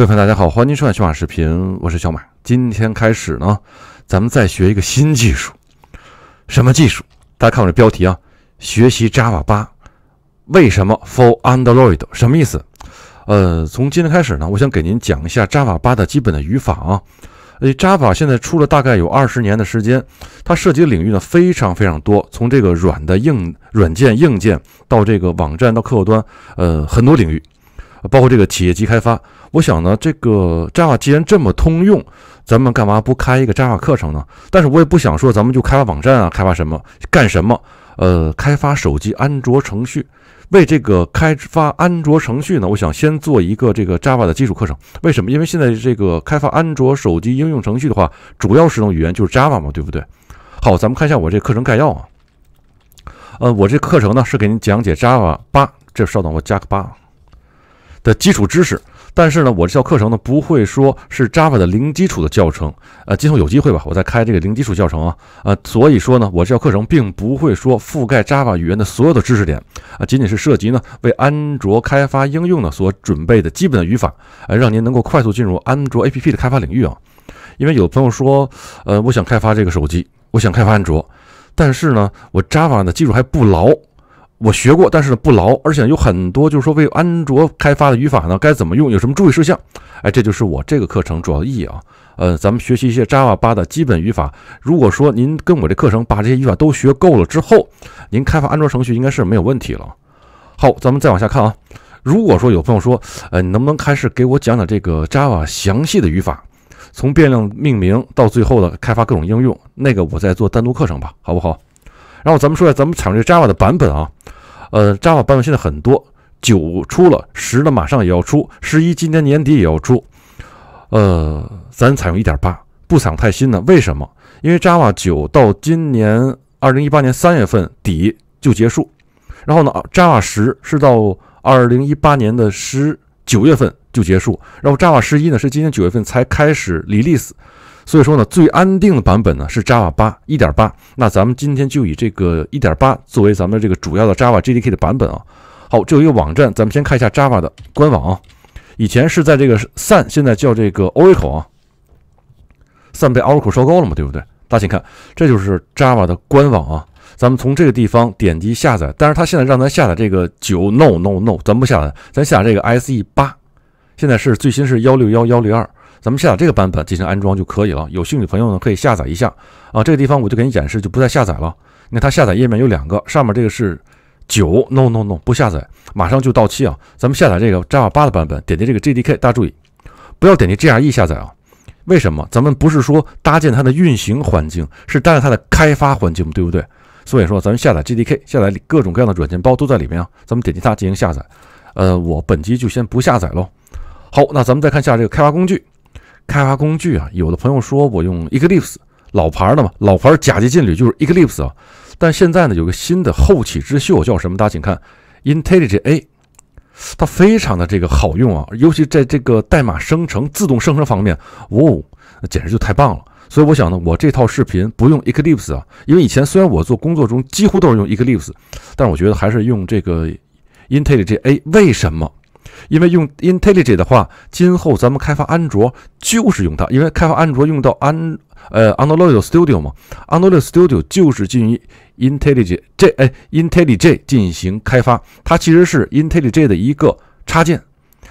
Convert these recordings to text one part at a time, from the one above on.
各位朋友，大家好，欢迎收看小马视频，我是小马。今天开始呢，咱们再学一个新技术，什么技术？大家看我这标题啊，学习 Java 八，为什么 for Android？什么意思？呃，从今天开始呢，我想给您讲一下 Java 八的基本的语法啊。呃，Java 现在出了大概有二十年的时间，它涉及的领域呢非常非常多，从这个软的硬软件硬件到这个网站到客户端，呃，很多领域。包括这个企业级开发，我想呢，这个 Java 既然这么通用，咱们干嘛不开一个 Java 课程呢？但是我也不想说，咱们就开发网站啊，开发什么干什么？呃，开发手机安卓程序，为这个开发安卓程序呢，我想先做一个这个 Java 的基础课程。为什么？因为现在这个开发安卓手机应用程序的话，主要使用语言就是 Java 嘛，对不对？好，咱们看一下我这课程概要啊。呃，我这课程呢是给您讲解 Java 八，这稍等，我加个八。的基础知识，但是呢，我这教课程呢不会说是 Java 的零基础的教程，呃，今后有机会吧，我再开这个零基础教程啊，呃，所以说呢，我这教课程并不会说覆盖 Java 语言的所有的知识点啊，仅仅是涉及呢为安卓开发应用呢所准备的基本的语法，呃，让您能够快速进入安卓 APP 的开发领域啊，因为有朋友说，呃，我想开发这个手机，我想开发安卓，但是呢，我 Java 的基础还不牢。我学过，但是不牢，而且有很多就是说为安卓开发的语法呢，该怎么用，有什么注意事项？哎，这就是我这个课程主要意义啊。呃，咱们学习一些 Java 八的基本语法。如果说您跟我这课程把这些语法都学够了之后，您开发安卓程序应该是没有问题了。好，咱们再往下看啊。如果说有朋友说，呃，你能不能开始给我讲讲这个 Java 详细的语法，从变量命名到最后的开发各种应用？那个我再做单独课程吧，好不好？然后咱们说一下，咱们采用这 Java 的版本啊，呃，Java 版本现在很多，九出了，十的马上也要出，十一今年年底也要出，呃，咱采用一点八，不采用太新的，为什么？因为 Java 九到今年二零一八年三月份底就结束，然后呢，Java 十是到二零一八年的十九月份就结束，然后 Java 十一呢是今年九月份才开始 release。所以说呢，最安定的版本呢是 Java 八一点八。那咱们今天就以这个一点八作为咱们这个主要的 Java JDK 的版本啊。好，这有一个网站，咱们先看一下 Java 的官网。啊。以前是在这个 Sun，现在叫这个 Oracle 啊。Sun 被 Oracle 收购了嘛，对不对？大家请看，这就是 Java 的官网啊。咱们从这个地方点击下载，但是它现在让咱下载这个九 No No No，咱不下载，咱下这个 SE 八，现在是最新是幺六幺幺六二。咱们下载这个版本进行安装就可以了。有兴趣的朋友呢，可以下载一下啊。这个地方我就给你演示，就不再下载了。你看它下载页面有两个，上面这个是九，no no no，不下载，马上就到期啊。咱们下载这个 Java 八的版本，点击这个 JDK，大家注意，不要点击 g r e 下载啊。为什么？咱们不是说搭建它的运行环境，是搭建它的开发环境，对不对？所以说咱们下载 JDK，下载各种各样的软件包都在里面啊。咱们点击它进行下载。呃，我本机就先不下载喽。好，那咱们再看下这个开发工具。开发工具啊，有的朋友说我用 Eclipse，老牌的嘛，老牌甲级劲旅就是 Eclipse 啊。但现在呢，有个新的后起之秀叫什么？大家请看 i n t e l l i g A，它非常的这个好用啊，尤其在这个代码生成、自动生成方面，哦，那简直就太棒了。所以我想呢，我这套视频不用 Eclipse 啊，因为以前虽然我做工作中几乎都是用 Eclipse，但是我觉得还是用这个 IntelliJ A，为什么？因为用 IntelliJ 的话，今后咱们开发安卓就是用它。因为开发安卓用到安呃 Android Studio 嘛，Android Studio 就是基于 IntelliJ 这哎 IntelliJ 进行开发，它其实是 IntelliJ 的一个插件。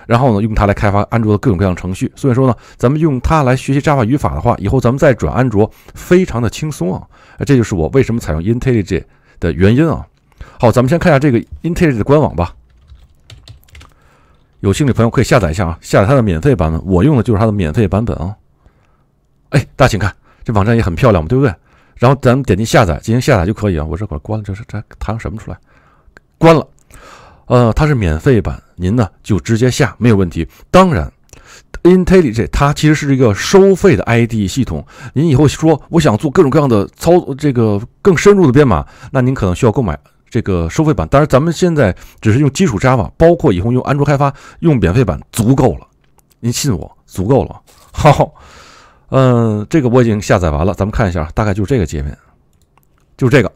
然后呢，用它来开发安卓的各种各样程序。所以说呢，咱们用它来学习 Java 语法的话，以后咱们再转安卓非常的轻松啊。这就是我为什么采用 IntelliJ 的原因啊。好，咱们先看一下这个 IntelliJ 的官网吧。有兴趣朋友可以下载一下啊，下载它的免费版本，我用的就是它的免费版本啊。哎，大家请看，这网站也很漂亮，对不对？然后咱们点击下载，进行下载就可以啊。我这会儿关了，这是这弹什么出来？关了。呃，它是免费版，您呢就直接下，没有问题。当然，Intelli 这它其实是一个收费的 ID 系统，您以后说我想做各种各样的操，这个更深入的编码，那您可能需要购买。这个收费版，当然咱们现在只是用基础 Java，包括以后用安卓开发，用免费版足够了。您信我，足够了。好，嗯，这个我已经下载完了，咱们看一下，大概就是这个界面，就是这个，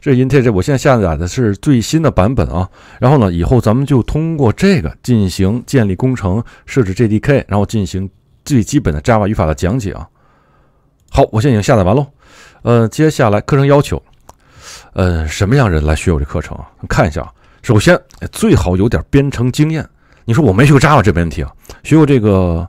这 i n t e l j 我现在下载的是最新的版本啊。然后呢，以后咱们就通过这个进行建立工程，设置 JDK，然后进行最基本的 Java 语法的讲解啊。好，我现在已经下载完喽。呃，接下来课程要求。嗯，什么样人来学我这课程啊？看一下啊，首先最好有点编程经验。你说我没学过 Java，这没问题啊，学过这个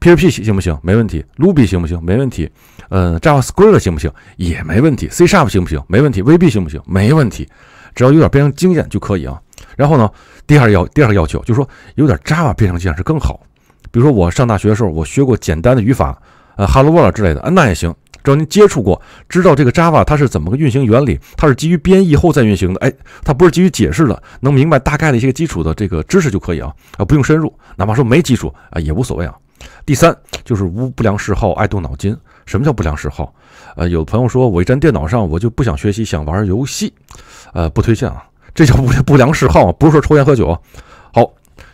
PHP 行不行？没问题，Ruby 行不行？没问题，嗯，Java Script 行不行？也没问题，C Sharp 行不行？没问题，VB 行不行？没问题，只要有点编程经验就可以啊。然后呢，第二要第二个要求就是说有点 Java 编程经验是更好。比如说我上大学的时候，我学过简单的语法，呃，Hello World 之类的，那也行。只要您接触过，知道这个 Java 它是怎么个运行原理，它是基于编译后再运行的，哎，它不是基于解释的，能明白大概的一些基础的这个知识就可以啊，啊，不用深入，哪怕说没基础啊也无所谓啊。第三就是无不良嗜好，爱动脑筋。什么叫不良嗜好？呃，有朋友说我一沾电脑上，我就不想学习，想玩游戏，呃，不推荐啊，这叫不不良嗜好啊，不是说抽烟喝酒。好，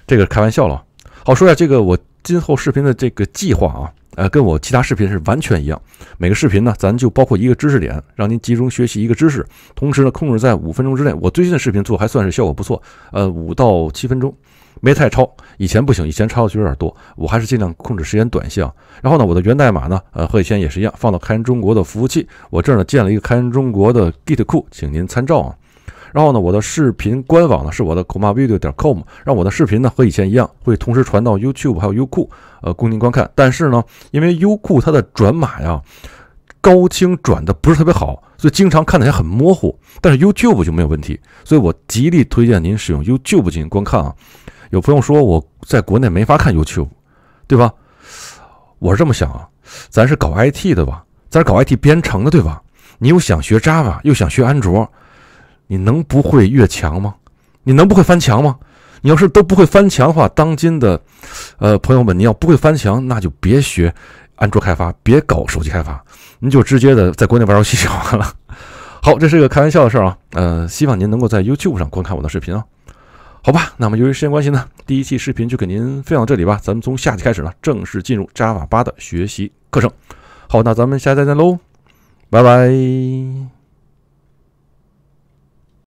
这个开玩笑了。好，说下这个我今后视频的这个计划啊。呃，跟我其他视频是完全一样。每个视频呢，咱就包括一个知识点，让您集中学习一个知识。同时呢，控制在五分钟之内。我最近的视频做还算是效果不错，呃，五到七分钟，没太超。以前不行，以前超的就有点多。我还是尽量控制时间短些啊。然后呢，我的源代码呢，呃，和以前也是一样，放到开源中国的服务器。我这儿呢建了一个开源中国的 Git 库，请您参照啊。然后呢，我的视频官网呢是我的 comavideo 点 com，让我的视频呢和以前一样，会同时传到 YouTube 还有优酷，呃，供您观看。但是呢，因为优酷它的转码呀，高清转的不是特别好，所以经常看的也很模糊。但是 YouTube 就没有问题，所以我极力推荐您使用 YouTube 进行观看啊。有朋友说我在国内没法看 YouTube，对吧？我是这么想啊，咱是搞 IT 的吧，咱是搞 IT 编程的，对吧？你又想学 Java，又想学安卓。你能不会越墙吗？你能不会翻墙吗？你要是都不会翻墙的话，当今的，呃，朋友们，你要不会翻墙，那就别学安卓开发，别搞手机开发，你就直接的在国内玩游戏就好了。好，这是一个开玩笑的事儿啊，呃，希望您能够在 YouTube 上观看我的视频啊。好吧，那么由于时间关系呢，第一期视频就给您分享到这里吧。咱们从下期开始呢，正式进入 Java 八的学习课程。好，那咱们下期再见喽，拜拜。